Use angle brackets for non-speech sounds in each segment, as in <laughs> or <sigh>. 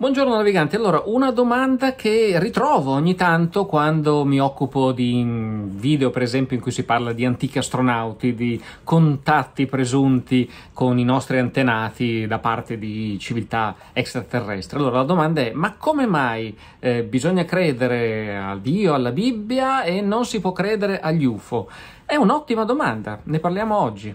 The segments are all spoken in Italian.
Buongiorno naviganti, allora una domanda che ritrovo ogni tanto quando mi occupo di mm, video per esempio in cui si parla di antichi astronauti, di contatti presunti con i nostri antenati da parte di civiltà extraterrestri. Allora la domanda è ma come mai eh, bisogna credere a Dio, alla Bibbia e non si può credere agli UFO? È un'ottima domanda, ne parliamo oggi.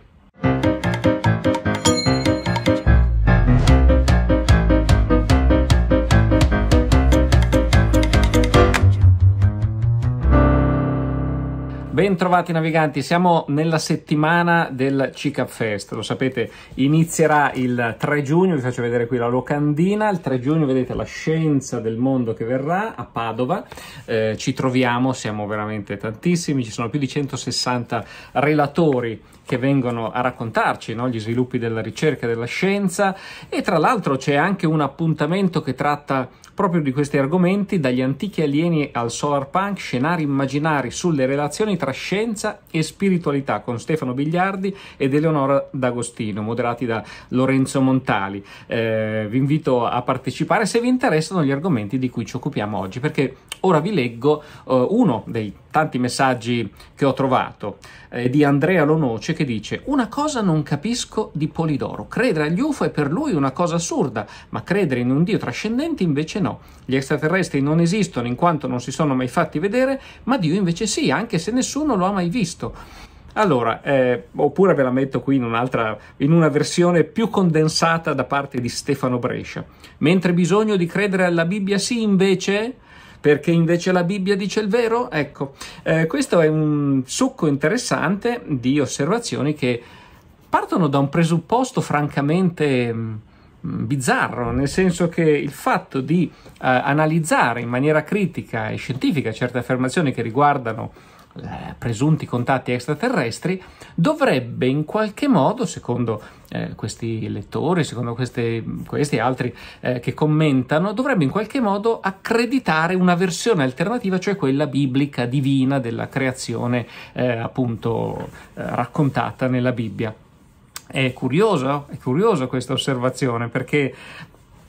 Bentrovati naviganti, siamo nella settimana del CICAP Fest, lo sapete inizierà il 3 giugno, vi faccio vedere qui la locandina, il 3 giugno vedete la scienza del mondo che verrà a Padova, eh, ci troviamo, siamo veramente tantissimi, ci sono più di 160 relatori che vengono a raccontarci no? gli sviluppi della ricerca e della scienza e tra l'altro c'è anche un appuntamento che tratta proprio di questi argomenti dagli antichi alieni al solar punk scenari immaginari sulle relazioni tra scienza e spiritualità con Stefano Bigliardi ed Eleonora D'Agostino moderati da Lorenzo Montali eh, vi invito a partecipare se vi interessano gli argomenti di cui ci occupiamo oggi perché ora vi leggo eh, uno dei tanti messaggi che ho trovato eh, di Andrea Lonoce che dice una cosa non capisco di Polidoro, credere agli UFO è per lui una cosa assurda, ma credere in un Dio trascendente invece no. Gli extraterrestri non esistono in quanto non si sono mai fatti vedere, ma Dio invece sì, anche se nessuno lo ha mai visto. Allora, eh, oppure ve la metto qui in, in una versione più condensata da parte di Stefano Brescia. Mentre bisogno di credere alla Bibbia sì invece perché invece la Bibbia dice il vero? Ecco, eh, questo è un succo interessante di osservazioni che partono da un presupposto francamente mm, bizzarro, nel senso che il fatto di eh, analizzare in maniera critica e scientifica certe affermazioni che riguardano eh, presunti contatti extraterrestri, dovrebbe in qualche modo, secondo eh, questi lettori, secondo queste, questi altri eh, che commentano, dovrebbe in qualche modo accreditare una versione alternativa, cioè quella biblica, divina della creazione eh, appunto eh, raccontata nella Bibbia. È curiosa, è curiosa questa osservazione perché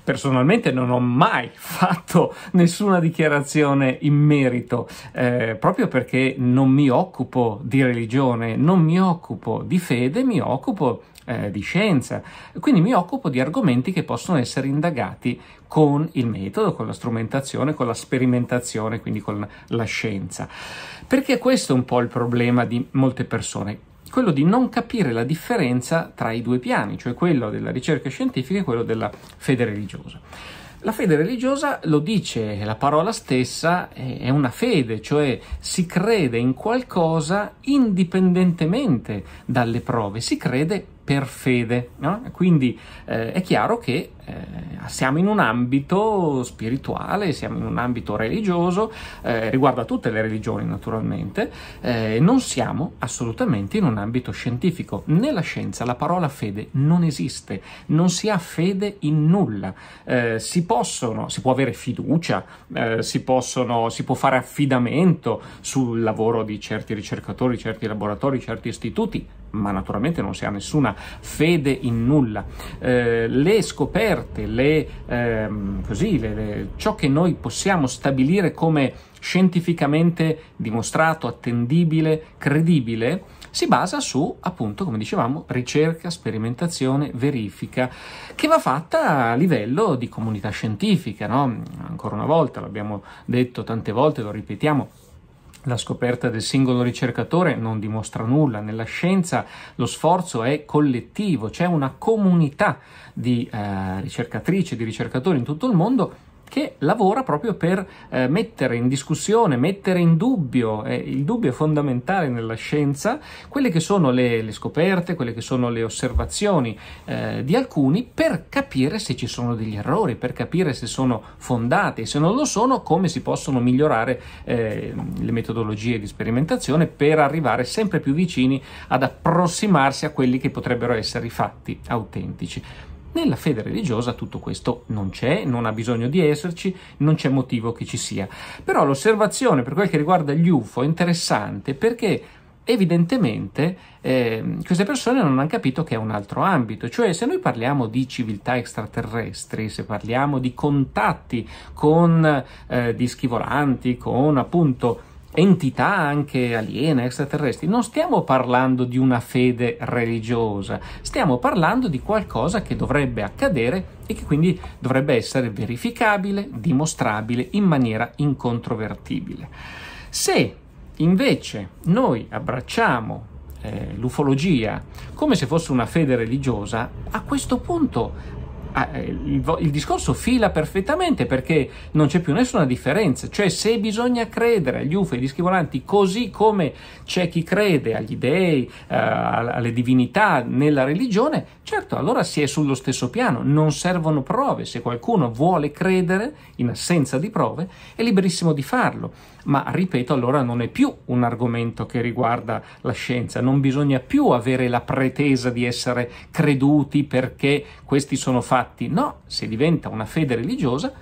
personalmente non ho mai <laughs> fatto nessuna dichiarazione in merito, eh, proprio perché non mi occupo di religione, non mi occupo di fede, mi occupo eh, di scienza. Quindi mi occupo di argomenti che possono essere indagati con il metodo, con la strumentazione, con la sperimentazione, quindi con la scienza. Perché questo è un po' il problema di molte persone quello di non capire la differenza tra i due piani, cioè quello della ricerca scientifica e quello della fede religiosa. La fede religiosa lo dice la parola stessa, è una fede, cioè si crede in qualcosa indipendentemente dalle prove, si crede per fede. No? Quindi eh, è chiaro che eh, siamo in un ambito spirituale, siamo in un ambito religioso, eh, riguarda tutte le religioni naturalmente, eh, non siamo assolutamente in un ambito scientifico. Nella scienza la parola fede non esiste, non si ha fede in nulla. Eh, si possono, si può avere fiducia, eh, si, possono, si può fare affidamento sul lavoro di certi ricercatori, certi laboratori, certi istituti, ma naturalmente non si ha nessuna fede in nulla. Eh, le scoperte scoperte, le, ehm, così, le, le, ciò che noi possiamo stabilire come scientificamente dimostrato, attendibile, credibile, si basa su, appunto, come dicevamo, ricerca, sperimentazione, verifica, che va fatta a livello di comunità scientifica, no? Ancora una volta, l'abbiamo detto tante volte, lo ripetiamo, la scoperta del singolo ricercatore non dimostra nulla, nella scienza lo sforzo è collettivo, c'è una comunità di eh, ricercatrici, di ricercatori in tutto il mondo che lavora proprio per eh, mettere in discussione, mettere in dubbio, eh, il dubbio è fondamentale nella scienza, quelle che sono le, le scoperte, quelle che sono le osservazioni eh, di alcuni per capire se ci sono degli errori, per capire se sono fondati e se non lo sono come si possono migliorare eh, le metodologie di sperimentazione per arrivare sempre più vicini ad approssimarsi a quelli che potrebbero essere i fatti autentici. Nella fede religiosa tutto questo non c'è, non ha bisogno di esserci, non c'è motivo che ci sia. Però l'osservazione per quel che riguarda gli UFO è interessante perché evidentemente eh, queste persone non hanno capito che è un altro ambito, cioè se noi parliamo di civiltà extraterrestri, se parliamo di contatti con eh, dischi volanti, con appunto entità anche aliene, extraterrestri, non stiamo parlando di una fede religiosa, stiamo parlando di qualcosa che dovrebbe accadere e che quindi dovrebbe essere verificabile, dimostrabile in maniera incontrovertibile. Se invece noi abbracciamo eh, l'ufologia come se fosse una fede religiosa, a questo punto Ah, eh, il, il discorso fila perfettamente perché non c'è più nessuna differenza, cioè se bisogna credere agli UFO e agli dischi volanti così come c'è chi crede agli dei, eh, alle divinità nella religione, certo allora si è sullo stesso piano, non servono prove, se qualcuno vuole credere in assenza di prove è liberissimo di farlo ma ripeto allora non è più un argomento che riguarda la scienza, non bisogna più avere la pretesa di essere creduti perché questi sono fatti, no, se diventa una fede religiosa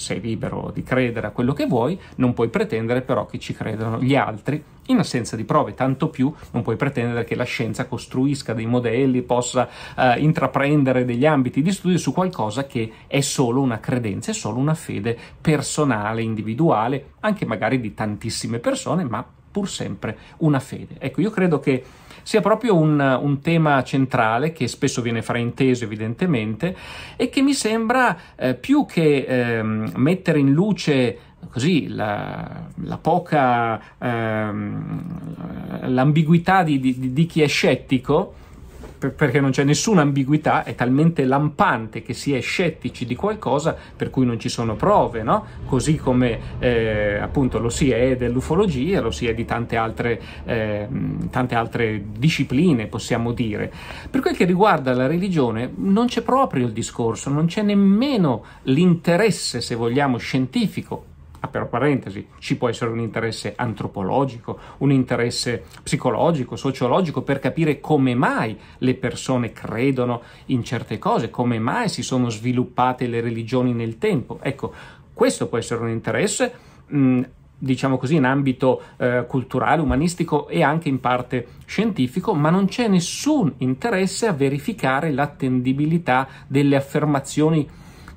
sei libero di credere a quello che vuoi, non puoi pretendere però che ci credano gli altri in assenza di prove, tanto più non puoi pretendere che la scienza costruisca dei modelli, possa eh, intraprendere degli ambiti di studio su qualcosa che è solo una credenza, è solo una fede personale, individuale, anche magari di tantissime persone, ma pur sempre una fede. Ecco, io credo che sia proprio un, un tema centrale che spesso viene frainteso evidentemente e che mi sembra eh, più che eh, mettere in luce così la, la poca ehm, l'ambiguità di, di, di chi è scettico per, perché non c'è nessuna ambiguità, è talmente lampante che si è scettici di qualcosa per cui non ci sono prove, no? così come eh, appunto lo si è dell'ufologia, lo si è di tante altre, eh, tante altre discipline, possiamo dire. Per quel che riguarda la religione non c'è proprio il discorso, non c'è nemmeno l'interesse, se vogliamo, scientifico aperto parentesi, ci può essere un interesse antropologico, un interesse psicologico, sociologico per capire come mai le persone credono in certe cose, come mai si sono sviluppate le religioni nel tempo. Ecco, questo può essere un interesse, mm, diciamo così, in ambito eh, culturale, umanistico e anche in parte scientifico, ma non c'è nessun interesse a verificare l'attendibilità delle affermazioni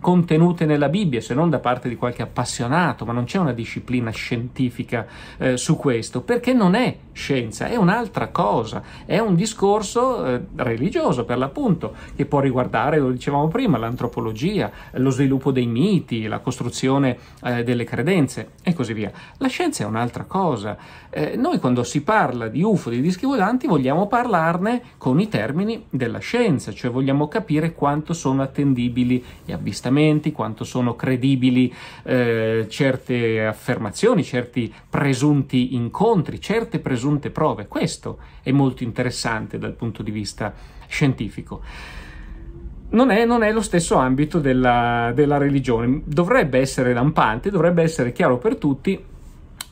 contenute nella Bibbia, se non da parte di qualche appassionato, ma non c'è una disciplina scientifica eh, su questo, perché non è scienza, è un'altra cosa, è un discorso eh, religioso per l'appunto, che può riguardare, lo dicevamo prima, l'antropologia, lo sviluppo dei miti, la costruzione eh, delle credenze e così via. La scienza è un'altra cosa. Eh, noi quando si parla di UFO, di dischi volanti, vogliamo parlarne con i termini della scienza, cioè vogliamo capire quanto sono attendibili gli avvistamenti atteggiamenti, quanto sono credibili eh, certe affermazioni, certi presunti incontri, certe presunte prove. Questo è molto interessante dal punto di vista scientifico. Non è, non è, lo stesso ambito della, della, religione. Dovrebbe essere lampante, dovrebbe essere chiaro per tutti.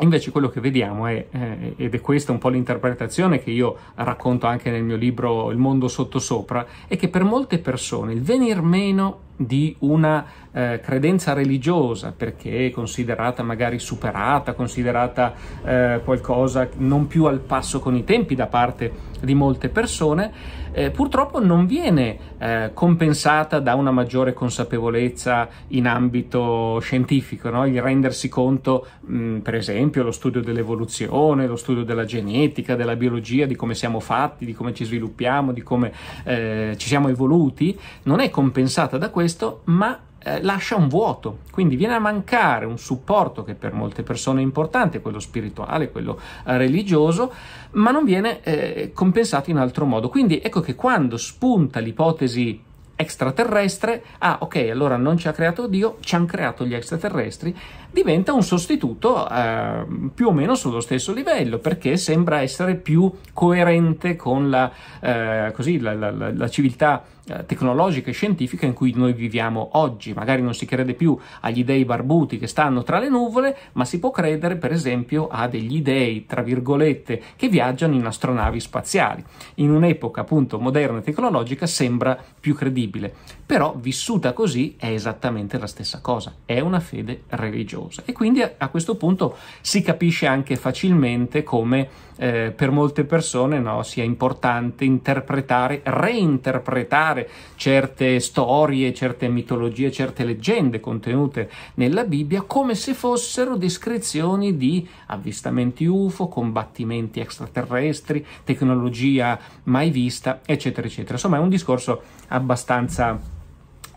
Invece quello che vediamo è, eh, ed è questa un po' l'interpretazione che io racconto anche nel mio libro Il mondo sottosopra, è che per molte persone il venir meno di una eh, credenza religiosa perché è considerata magari superata, considerata eh, qualcosa non più al passo con i tempi da parte di molte persone, eh, purtroppo non viene eh, compensata da una maggiore consapevolezza in ambito scientifico, no? il rendersi conto, mh, mm, per esempio, lo studio dell'evoluzione, lo studio della genetica, della biologia, di come siamo fatti, di come ci sviluppiamo, di come eh, ci siamo evoluti, non è compensata da questo questo, ma eh, lascia un vuoto, quindi viene a mancare un supporto che per molte persone è importante, quello spirituale, quello eh, religioso, ma non viene eh, compensato in altro modo. Quindi ecco che quando spunta l'ipotesi extraterrestre, ah ok, allora non ci ha creato Dio, ci hanno creato gli extraterrestri, diventa un sostituto eh, più o meno sullo stesso livello, perché sembra essere più coerente con la, eh, così, la, la, la civiltà eh, tecnologica e scientifica in cui noi viviamo oggi. Magari non si crede più agli dei barbuti che stanno tra le nuvole, ma si può credere, per esempio, a degli dei, tra virgolette, che viaggiano in astronavi spaziali. In un'epoca appunto moderna e tecnologica sembra più credibile, però vissuta così è esattamente la stessa cosa, è una fede religiosa. E quindi a, a questo punto si capisce anche facilmente come eh, per molte persone no, sia importante interpretare, reinterpretare raccontare certe storie, certe mitologie, certe leggende contenute nella Bibbia come se fossero descrizioni di avvistamenti UFO, combattimenti extraterrestri, tecnologia mai vista, eccetera, eccetera. Insomma, è un discorso abbastanza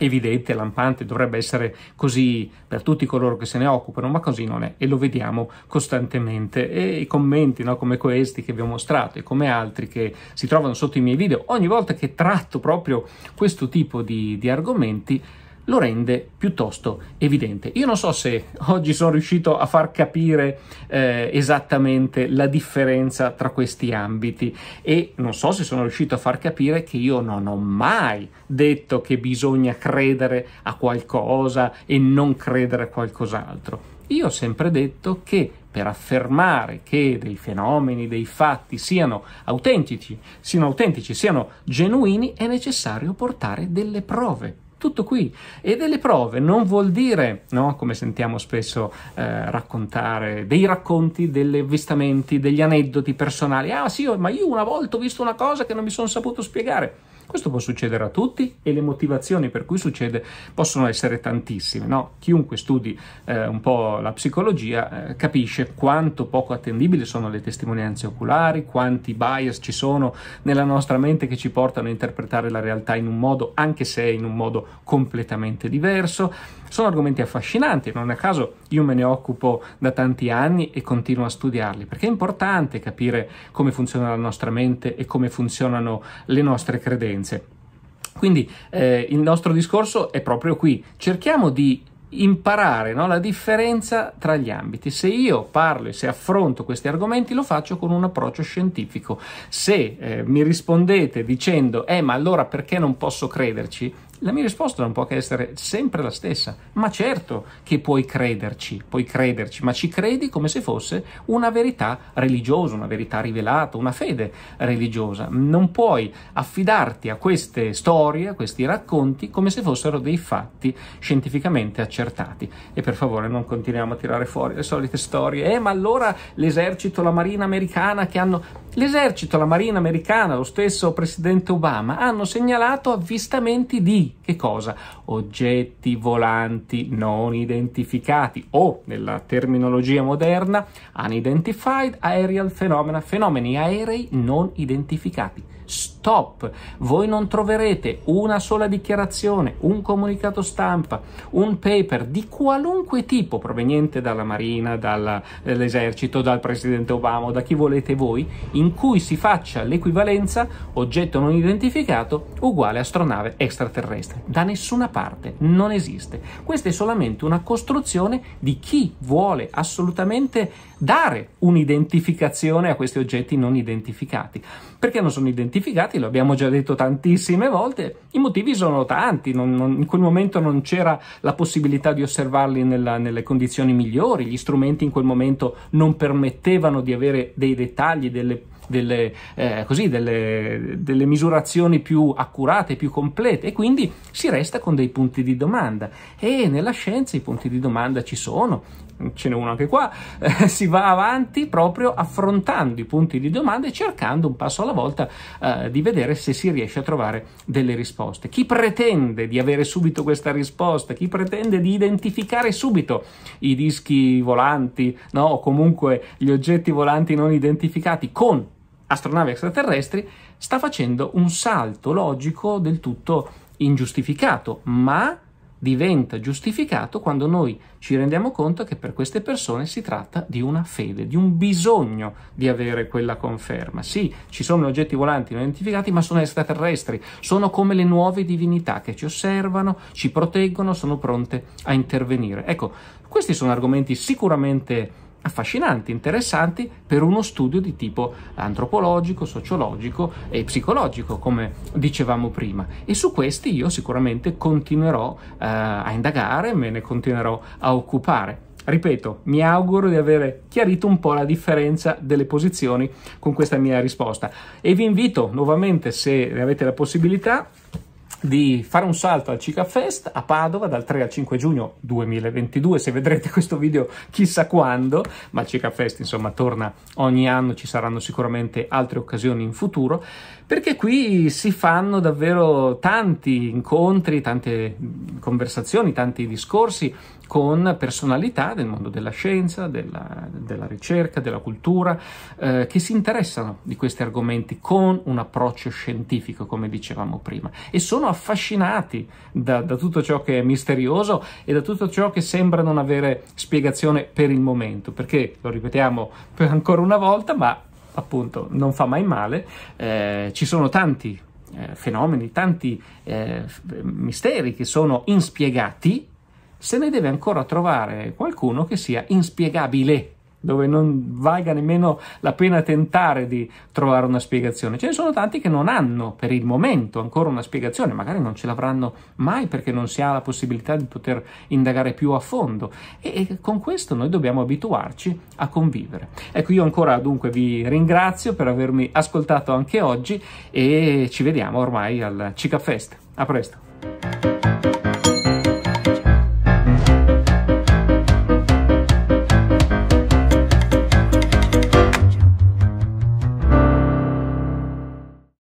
evidente, lampante, dovrebbe essere così per tutti coloro che se ne occupano, ma così non è e lo vediamo costantemente. E i commenti no, come questi che vi ho mostrato e come altri che si trovano sotto i miei video, ogni volta che tratto proprio questo tipo di, di argomenti, lo rende piuttosto evidente. Io non so se oggi sono riuscito a far capire eh, esattamente la differenza tra questi ambiti e non so se sono riuscito a far capire che io non ho mai detto che bisogna credere a qualcosa e non credere a qualcos'altro. Io ho sempre detto che per affermare che dei fenomeni, dei fatti siano autentici, siano, autentici, siano genuini, è necessario portare delle prove tutto qui. E delle prove non vuol dire, no? come sentiamo spesso eh, raccontare, dei racconti, degli avvistamenti, degli aneddoti personali. Ah sì, ma io una volta ho visto una cosa che non mi sono saputo spiegare. Questo può succedere a tutti e le motivazioni per cui succede possono essere tantissime. No? Chiunque studi eh, un po' la psicologia eh, capisce quanto poco attendibili sono le testimonianze oculari, quanti bias ci sono nella nostra mente che ci portano a interpretare la realtà in un modo, anche se in un modo completamente diverso. Sono argomenti affascinanti, non a caso io me ne occupo da tanti anni e continuo a studiarli, perché è importante capire come funziona la nostra mente e come funzionano le nostre credenze differenze. Quindi eh, il nostro discorso è proprio qui, cerchiamo di imparare no, la differenza tra gli ambiti. Se io parlo e se affronto questi argomenti lo faccio con un approccio scientifico. Se eh, mi rispondete dicendo eh ma allora perché non posso crederci? La mia risposta non può che essere sempre la stessa, ma certo che puoi crederci, puoi crederci, ma ci credi come se fosse una verità religiosa, una verità rivelata, una fede religiosa. Non puoi affidarti a queste storie, a questi racconti, come se fossero dei fatti scientificamente accertati. E per favore non continuiamo a tirare fuori le solite storie, eh ma allora l'esercito, la marina americana che hanno... L'esercito, la marina americana, lo stesso presidente Obama hanno segnalato avvistamenti di che cosa? Oggetti volanti non identificati o, nella terminologia moderna, unidentified aerial phenomena, fenomeni aerei non identificati top. Voi non troverete una sola dichiarazione, un comunicato stampa, un paper di qualunque tipo proveniente dalla Marina, dall'esercito, dal presidente Obama da chi volete voi, in cui si faccia l'equivalenza oggetto non identificato uguale astronave extraterrestre. Da nessuna parte, non esiste. Questa è solamente una costruzione di chi vuole assolutamente dare un'identificazione a questi oggetti non identificati. Perché non sono identificati? sbagliati, lo abbiamo già detto tantissime volte, i motivi sono tanti, non, non, in quel momento non c'era la possibilità di osservarli nella, nelle condizioni migliori, gli strumenti in quel momento non permettevano di avere dei dettagli, delle delle, eh, così, delle, delle, misurazioni più accurate, più complete e quindi si resta con dei punti di domanda e nella scienza i punti di domanda ci sono ce n'è uno anche qua, eh, si va avanti proprio affrontando i punti di domanda e cercando un passo alla volta eh, di vedere se si riesce a trovare delle risposte. Chi pretende di avere subito questa risposta, chi pretende di identificare subito i dischi volanti no? o comunque gli oggetti volanti non identificati con astronavi extraterrestri, sta facendo un salto logico del tutto ingiustificato, ma diventa giustificato quando noi ci rendiamo conto che per queste persone si tratta di una fede, di un bisogno di avere quella conferma. Sì, ci sono oggetti volanti non identificati, ma sono extraterrestri, sono come le nuove divinità che ci osservano, ci proteggono, sono pronte a intervenire. Ecco, questi sono argomenti sicuramente affascinanti, interessanti per uno studio di tipo antropologico, sociologico e psicologico, come dicevamo prima. E su questi io sicuramente continuerò eh, a indagare, me ne continuerò a occupare. Ripeto, mi auguro di avere chiarito un po' la differenza delle posizioni con questa mia risposta e vi invito nuovamente, se avete la possibilità, di fare un salto al Cica Fest a Padova dal 3 al 5 giugno 2022, se vedrete questo video chissà quando, ma il Cica Fest insomma torna ogni anno, ci saranno sicuramente altre occasioni in futuro, perché qui si fanno davvero tanti incontri, tante conversazioni, tanti discorsi con personalità del mondo della scienza, della, della ricerca, della cultura, eh, che si interessano di questi argomenti con un approccio scientifico, come dicevamo prima, e sono affascinati da, da, tutto ciò che è misterioso e da tutto ciò che sembra non avere spiegazione per il momento, perché, lo ripetiamo ancora una volta, ma appunto non fa mai male, eh, ci sono tanti eh, fenomeni, tanti eh, misteri che sono inspiegati, se ne deve ancora trovare qualcuno che sia inspiegabile dove non valga nemmeno la pena tentare di trovare una spiegazione. Ce ne sono tanti che non hanno per il momento ancora una spiegazione, magari non ce l'avranno mai perché non si ha la possibilità di poter indagare più a fondo e, e con questo noi dobbiamo abituarci a convivere. Ecco, io ancora dunque vi ringrazio per avermi ascoltato anche oggi e ci vediamo ormai al Cica Fest. A presto!